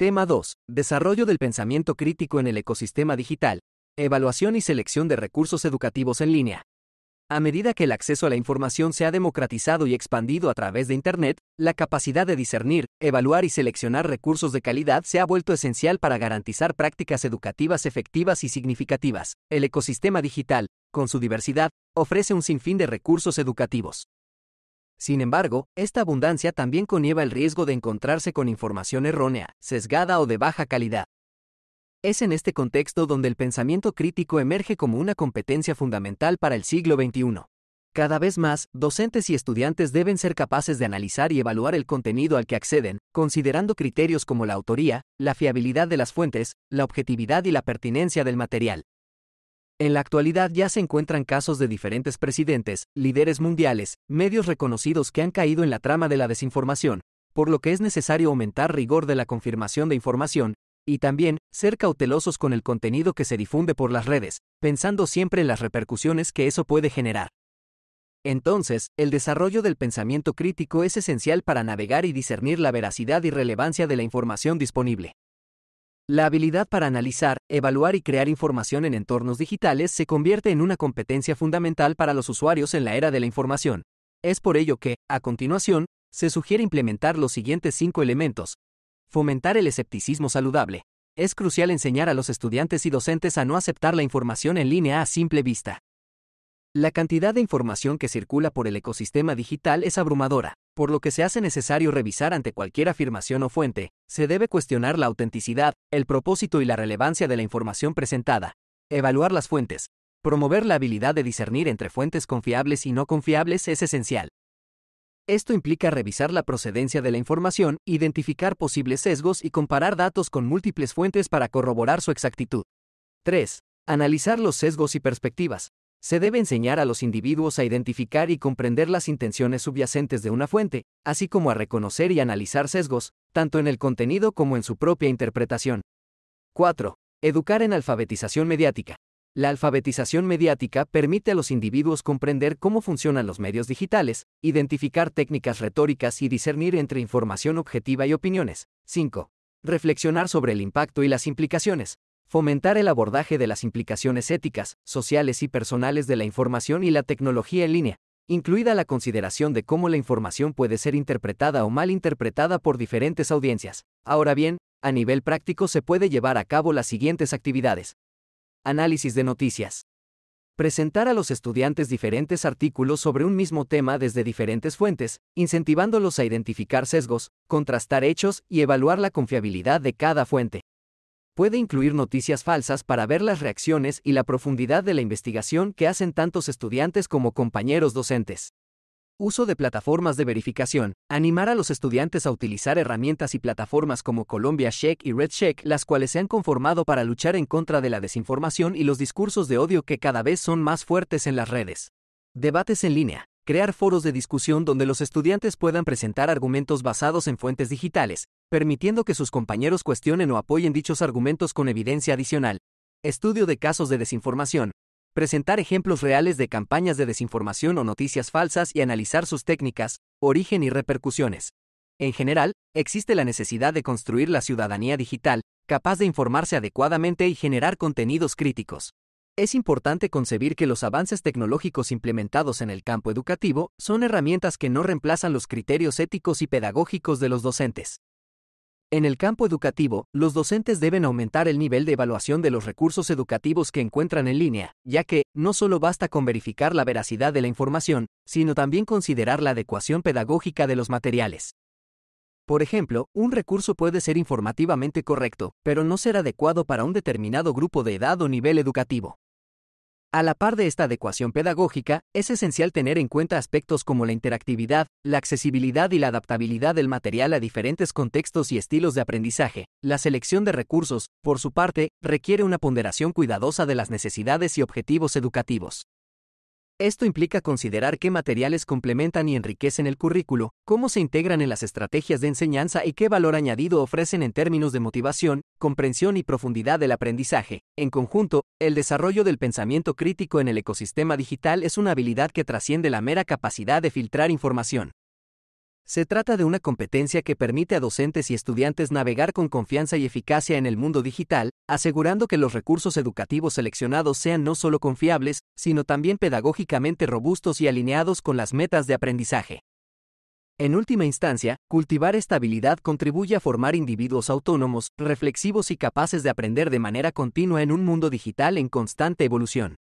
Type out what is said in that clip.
Tema 2. Desarrollo del pensamiento crítico en el ecosistema digital. Evaluación y selección de recursos educativos en línea. A medida que el acceso a la información se ha democratizado y expandido a través de Internet, la capacidad de discernir, evaluar y seleccionar recursos de calidad se ha vuelto esencial para garantizar prácticas educativas efectivas y significativas. El ecosistema digital, con su diversidad, ofrece un sinfín de recursos educativos, sin embargo, esta abundancia también conlleva el riesgo de encontrarse con información errónea, sesgada o de baja calidad. Es en este contexto donde el pensamiento crítico emerge como una competencia fundamental para el siglo XXI. Cada vez más, docentes y estudiantes deben ser capaces de analizar y evaluar el contenido al que acceden, considerando criterios como la autoría, la fiabilidad de las fuentes, la objetividad y la pertinencia del material. En la actualidad ya se encuentran casos de diferentes presidentes, líderes mundiales, medios reconocidos que han caído en la trama de la desinformación, por lo que es necesario aumentar rigor de la confirmación de información, y también ser cautelosos con el contenido que se difunde por las redes, pensando siempre en las repercusiones que eso puede generar. Entonces, el desarrollo del pensamiento crítico es esencial para navegar y discernir la veracidad y relevancia de la información disponible. La habilidad para analizar, evaluar y crear información en entornos digitales se convierte en una competencia fundamental para los usuarios en la era de la información. Es por ello que, a continuación, se sugiere implementar los siguientes cinco elementos. Fomentar el escepticismo saludable. Es crucial enseñar a los estudiantes y docentes a no aceptar la información en línea a simple vista. La cantidad de información que circula por el ecosistema digital es abrumadora por lo que se hace necesario revisar ante cualquier afirmación o fuente, se debe cuestionar la autenticidad, el propósito y la relevancia de la información presentada, evaluar las fuentes, promover la habilidad de discernir entre fuentes confiables y no confiables es esencial. Esto implica revisar la procedencia de la información, identificar posibles sesgos y comparar datos con múltiples fuentes para corroborar su exactitud. 3. Analizar los sesgos y perspectivas. Se debe enseñar a los individuos a identificar y comprender las intenciones subyacentes de una fuente, así como a reconocer y analizar sesgos, tanto en el contenido como en su propia interpretación. 4. Educar en alfabetización mediática. La alfabetización mediática permite a los individuos comprender cómo funcionan los medios digitales, identificar técnicas retóricas y discernir entre información objetiva y opiniones. 5. Reflexionar sobre el impacto y las implicaciones. Fomentar el abordaje de las implicaciones éticas, sociales y personales de la información y la tecnología en línea, incluida la consideración de cómo la información puede ser interpretada o mal interpretada por diferentes audiencias. Ahora bien, a nivel práctico se puede llevar a cabo las siguientes actividades. Análisis de noticias. Presentar a los estudiantes diferentes artículos sobre un mismo tema desde diferentes fuentes, incentivándolos a identificar sesgos, contrastar hechos y evaluar la confiabilidad de cada fuente puede incluir noticias falsas para ver las reacciones y la profundidad de la investigación que hacen tantos estudiantes como compañeros docentes. Uso de plataformas de verificación. Animar a los estudiantes a utilizar herramientas y plataformas como Colombia Check y Red Check, las cuales se han conformado para luchar en contra de la desinformación y los discursos de odio que cada vez son más fuertes en las redes. Debates en línea crear foros de discusión donde los estudiantes puedan presentar argumentos basados en fuentes digitales, permitiendo que sus compañeros cuestionen o apoyen dichos argumentos con evidencia adicional. Estudio de casos de desinformación. Presentar ejemplos reales de campañas de desinformación o noticias falsas y analizar sus técnicas, origen y repercusiones. En general, existe la necesidad de construir la ciudadanía digital, capaz de informarse adecuadamente y generar contenidos críticos es importante concebir que los avances tecnológicos implementados en el campo educativo son herramientas que no reemplazan los criterios éticos y pedagógicos de los docentes. En el campo educativo, los docentes deben aumentar el nivel de evaluación de los recursos educativos que encuentran en línea, ya que, no solo basta con verificar la veracidad de la información, sino también considerar la adecuación pedagógica de los materiales. Por ejemplo, un recurso puede ser informativamente correcto, pero no ser adecuado para un determinado grupo de edad o nivel educativo. A la par de esta adecuación pedagógica, es esencial tener en cuenta aspectos como la interactividad, la accesibilidad y la adaptabilidad del material a diferentes contextos y estilos de aprendizaje. La selección de recursos, por su parte, requiere una ponderación cuidadosa de las necesidades y objetivos educativos. Esto implica considerar qué materiales complementan y enriquecen el currículo, cómo se integran en las estrategias de enseñanza y qué valor añadido ofrecen en términos de motivación, comprensión y profundidad del aprendizaje. En conjunto, el desarrollo del pensamiento crítico en el ecosistema digital es una habilidad que trasciende la mera capacidad de filtrar información. Se trata de una competencia que permite a docentes y estudiantes navegar con confianza y eficacia en el mundo digital, asegurando que los recursos educativos seleccionados sean no solo confiables, sino también pedagógicamente robustos y alineados con las metas de aprendizaje. En última instancia, cultivar esta habilidad contribuye a formar individuos autónomos, reflexivos y capaces de aprender de manera continua en un mundo digital en constante evolución.